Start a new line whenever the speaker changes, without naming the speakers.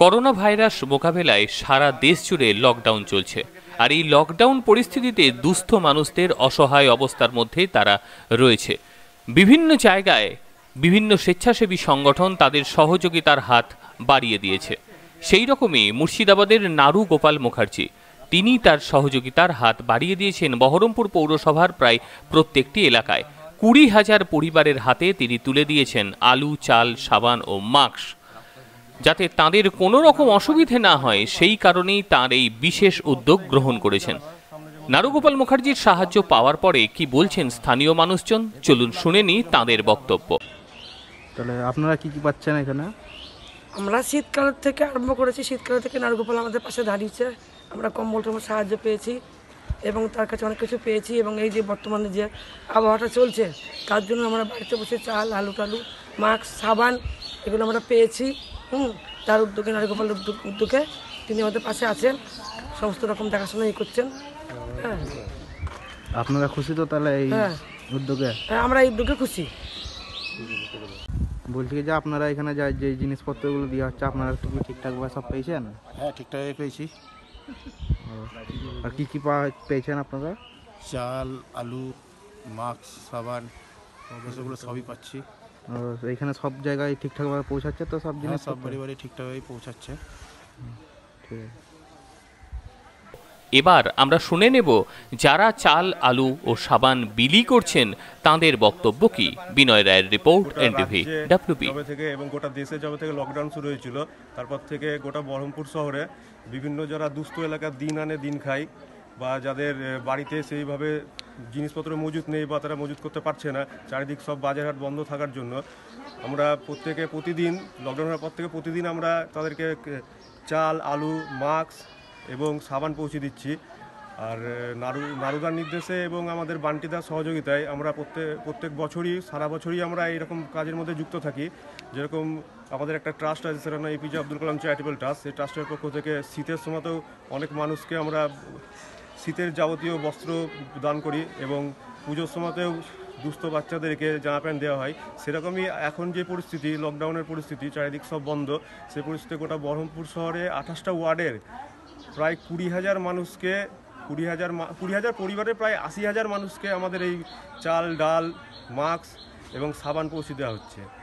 corona virus মোকাবেলায় সারা দেশ জুড়ে লকডাউন চলছে আর এই লকডাউন পরিস্থিতিতে দুস্থ মানুষদের অসহায় অবস্থার মধ্যেই তারা রয়েছে বিভিন্ন জায়গায় বিভিন্ন স্বেচ্ছাসেবী সংগঠন তাদের সহযোগিতার হাত বাড়িয়ে দিয়েছে সেই রকমই মুর্শিদাবাদের নারু গোপাল মুখার্জি তিনি তার সহযোগিতার হাত বাড়িয়ে দিয়েছেন বহরমপুর পৌরসভার প্রায় প্রত্যেকটি এলাকায় কুড়ি হাজার পরিবারের হাতে তিনি তুলে দিয়েছেন আলু চাল সাবান ও মাস্ক যাতে তাদের কোনো রকম অসুবিধে না হয় সেই কারণেই তার এই বিশেষ উদ্যোগ গ্রহণ করেছেন নারুগোপাল মুখার্জির সাহায্য পাওয়ার পরে কি বলছেন স্থানীয় মানুষজন চলুন শুনেনি তাদের বক্তব্য
তাহলে আপনারা কি কি পাচ্ছেন এখানে
আমরা শীতকাল থেকে আরম্ভ করেছি শীতকাল থেকে নারুগোপাল আমাদের পাশে দাঁড়িয়েছে আমরা কম্বল টম্বল সাহায্য পেয়েছি এবং তার কাছে অনেক কিছু পেয়েছি এবং এই যে বর্তমানে যে আবহাওয়াটা চলছে তার জন্য আমরা বাড়িতে বসে চাল আলু টালু মাস্ক সাবান এগুলো আমরা পেয়েছি হুম তার উদ্যোগে নারীগোপালের উদ্যোগে তিনি আমাদের পাশে আছেন সমস্ত রকম দেখাশোনা ই করছেন হ্যাঁ
আপনারা খুশি তো তাহলে এই হ্যাঁ উদ্যোগে
হ্যাঁ আমরা এই উদ্যোগে
খুশি বলছি যে আপনারা এখানে যা যে জিনিসপত্রগুলো দেওয়া হচ্ছে আপনারা একটু ঠিকঠাক ভাবে সব পেয়েছেন হ্যাঁ ঠিকঠাকই পেয়েছি আর কি কি পেয়েছেন আপনারা চাল আলু মাস্ক সাবান এগুলো সবই পাচ্ছি এখানে সব জায়গায় ঠিকঠাকভাবে পৌঁছাচ্ছে তো সব হ্যাঁ, জিনিস সব বাড়ি ঠিকঠাকভাবেই পৌঁছাচ্ছে ঠিক আছে
এবার আমরা শুনে নেব যারা চাল আলু ও সাবান বিলি করছেন তাদের বক্তব্য কি বিনয় রায়ের রিপোর্ট এনটিভি
ডাব্লিউপি যবে থেকে এবং গোটা দেশে যবে থেকে লকডাউন শুরু হয়েছিল তারপর থেকে গোটা বহরমপুর শহরে বিভিন্ন যারা দুস্থ এলাকার দিন আনে দিন খায় বা যাদের বাড়িতে সেইভাবে জিনিসপত্র মজুত নেই বা তারা মজুত করতে পারছে না চারিদিক সব বাজারহাট বন্ধ থাকার জন্য আমরা প্রত্যেকে প্রতিদিন লকডাউন হওয়ার পর থেকে প্রতিদিন আমরা তাদেরকে চাল আলু মাস্ক এবং সাবান পৌঁছে দিচ্ছি আর নারু নারুদার নির্দেশে এবং আমাদের বান্টিদার সহযোগিতায় আমরা প্রত্যেক প্রত্যেক বছরই সারা বছরই আমরা এইরকম কাজের মধ্যে যুক্ত থাকি যেরকম আমাদের একটা ট্রাস্ট আছে সেটা এপিজে আব্দুল কালাম চ্যারিটেবল ট্রাস্ট সেই ট্রাস্টের পক্ষ থেকে শীতের সময়তেও অনেক মানুষকে আমরা শীতের যাবতীয় বস্ত্র দান করি এবং পুজোর সময়তেও দুস্থ বাচ্চাদেরকে জামা প্যান্ট দেওয়া হয় সেরকমই এখন যে পরিস্থিতি লকডাউনের পরিস্থিতি চারিদিক সব বন্ধ সে পরিস্থিতি গোটা বহরমপুর শহরে আঠাশটা ওয়ার্ডের প্রায় কুড়ি হাজার মানুষকে কুড়ি হাজার কুড়ি হাজার পরিবারের প্রায় আশি হাজার মানুষকে আমাদের এই চাল ডাল মাস্ক এবং সাবান পৌঁছে দেওয়া হচ্ছে